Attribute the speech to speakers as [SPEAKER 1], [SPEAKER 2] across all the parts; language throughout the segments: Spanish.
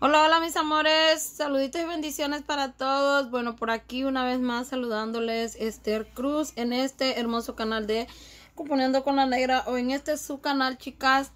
[SPEAKER 1] Hola, hola mis amores, saluditos y bendiciones para todos. Bueno, por aquí una vez más saludándoles Esther Cruz en este hermoso canal de Componiendo con la Negra o en este su canal, chicas.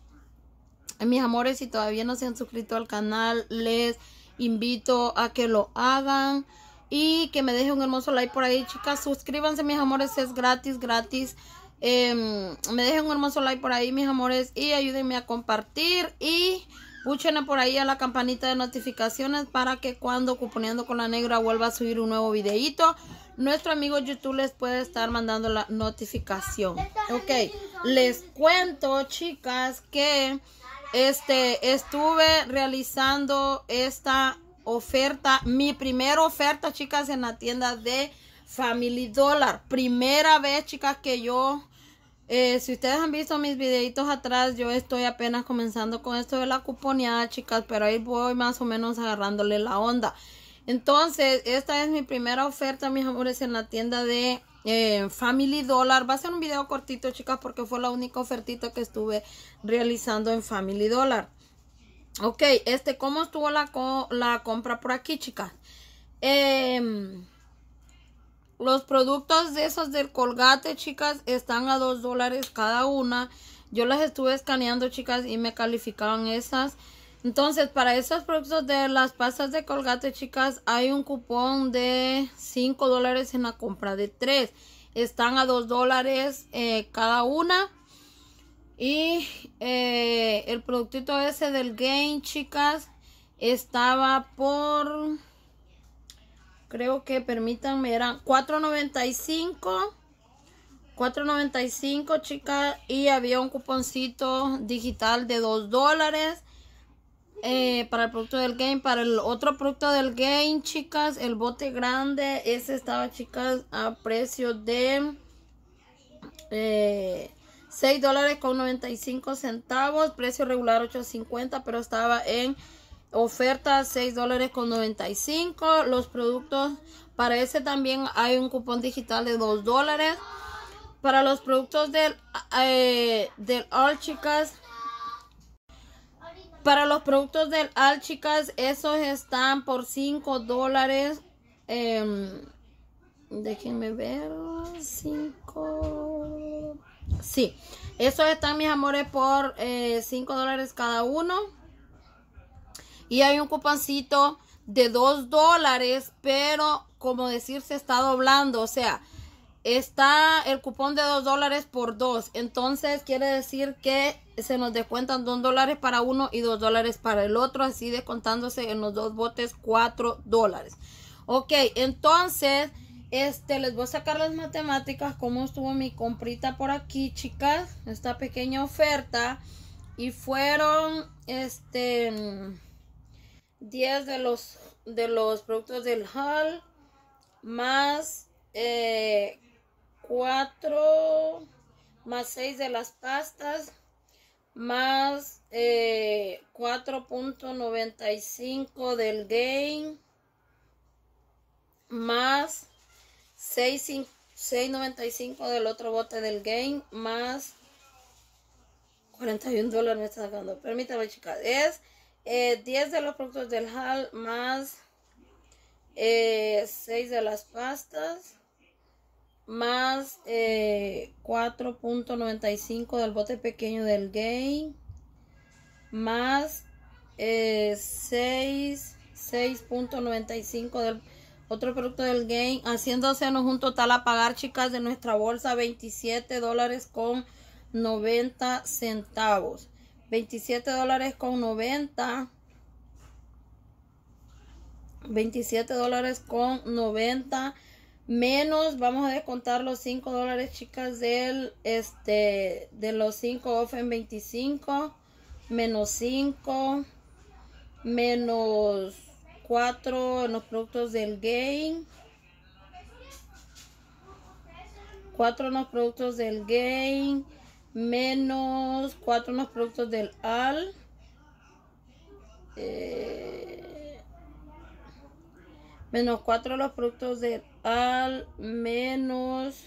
[SPEAKER 1] Mis amores, si todavía no se han suscrito al canal, les invito a que lo hagan y que me dejen un hermoso like por ahí, chicas. Suscríbanse, mis amores, es gratis, gratis. Em, me dejen un hermoso like por ahí, mis amores, y ayúdenme a compartir y... Púchenle por ahí a la campanita de notificaciones para que cuando Cuponeando con la Negra vuelva a subir un nuevo videito. nuestro amigo YouTube les puede estar mandando la notificación. Ok, les cuento, chicas, que este, estuve realizando esta oferta, mi primera oferta, chicas, en la tienda de Family Dollar. Primera vez, chicas, que yo eh, si ustedes han visto mis videitos atrás, yo estoy apenas comenzando con esto de la cuponeada, chicas, pero ahí voy más o menos agarrándole la onda. Entonces, esta es mi primera oferta, mis amores, en la tienda de eh, Family Dollar. Va a ser un video cortito, chicas, porque fue la única ofertita que estuve realizando en Family Dollar. Ok, este, ¿cómo estuvo la, la compra por aquí, chicas? Eh, los productos de esos del Colgate, chicas, están a 2 dólares cada una. Yo las estuve escaneando, chicas, y me calificaban esas. Entonces, para esos productos de las pastas de Colgate, chicas, hay un cupón de 5 dólares en la compra de 3. Están a 2 dólares eh, cada una. Y eh, el productito ese del Game, chicas, estaba por creo que permítanme, eran 4.95. 4.95 chicas y había un cuponcito digital de 2 dólares eh, para el producto del game para el otro producto del game chicas el bote grande ese estaba chicas a precio de eh, 6 dólares con 95 centavos precio regular 8.50 pero estaba en oferta 6 dólares con 95 los productos para ese también hay un cupón digital de 2 dólares para los productos del eh, del all chicas para los productos del all chicas esos están por 5 dólares em, déjenme ver 5 sí esos están mis amores por 5 eh, dólares cada uno y hay un cuponcito de 2 dólares, pero como decir se está doblando, o sea, está el cupón de 2 dólares por 2. Entonces quiere decir que se nos descuentan 2 dólares para uno y 2 dólares para el otro, así descontándose en los dos botes 4 dólares. Ok, entonces, este, les voy a sacar las matemáticas, cómo estuvo mi comprita por aquí, chicas, esta pequeña oferta. Y fueron, este... 10 de los, de los productos del hall más eh, 4 más 6 de las pastas más 4.95 eh, del gain más 6.95 del otro bote del gain más 41 dólares me está dando permítame chicas es 10 eh, de los productos del hall más 6 eh, de las pastas más 4.95 eh, del bote pequeño del gain más 6 6.95 del otro producto del gain haciéndose un total a pagar chicas de nuestra bolsa 27 dólares con 90 centavos 27 dólares con 90. 27 dólares con 90 menos vamos a descontar los 5 dólares chicas del este de los 5 off en 25 menos 5 menos 4 en los productos del gain 4 en los productos del gain eh, menos cuatro los productos del AL. menos 4 los productos del AL, menos,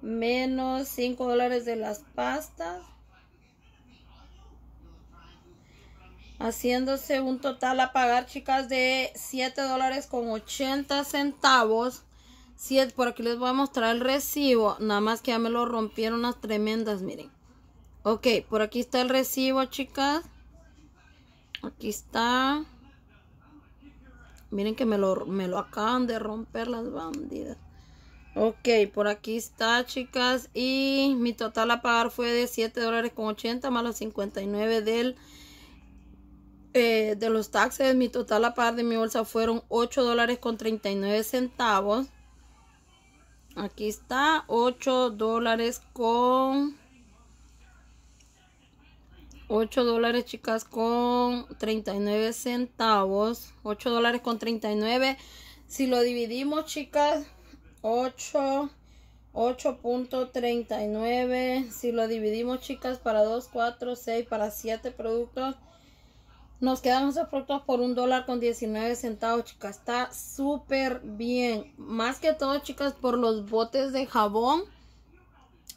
[SPEAKER 1] menos 5 dólares de las pastas. Haciéndose un total a pagar, chicas, de 7 dólares con 80 centavos por aquí les voy a mostrar el recibo. Nada más que ya me lo rompieron unas tremendas, miren. Ok, por aquí está el recibo, chicas. Aquí está. Miren que me lo, me lo acaban de romper las bandidas. Ok, por aquí está, chicas. Y mi total a pagar fue de 7 dólares con 80 más los 59 del, eh, de los taxes. Mi total a pagar de mi bolsa fueron 8 dólares con 39 centavos. Aquí está, 8 dólares con 8 dólares chicas con 39 centavos 8 dólares con 39 si lo dividimos chicas 8 8.39 si lo dividimos chicas para 2 4 6 para 7 productos nos quedan esos productos por un dólar con 19 centavos, chicas. Está súper bien. Más que todo, chicas, por los botes de jabón.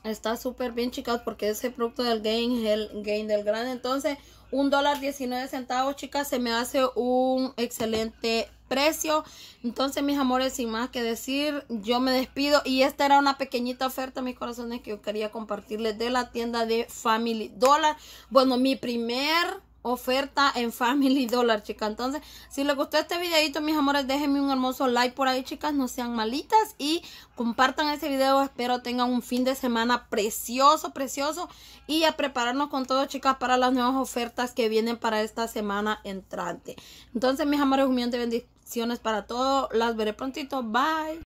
[SPEAKER 1] Está súper bien, chicas, porque ese producto del Gain, el Gain del Grande. Entonces, un dólar 19 centavos, chicas, se me hace un excelente precio. Entonces, mis amores, sin más que decir, yo me despido. Y esta era una pequeñita oferta, mis corazones, que yo quería compartirles de la tienda de Family Dollar. Bueno, mi primer oferta en Family Dollar, chicas. Entonces, si les gustó este videito, mis amores, déjenme un hermoso like por ahí, chicas. No sean malitas y compartan ese video. Espero tengan un fin de semana precioso, precioso. Y a prepararnos con todo, chicas, para las nuevas ofertas que vienen para esta semana entrante. Entonces, mis amores, un millón de bendiciones para todos. Las veré prontito. Bye.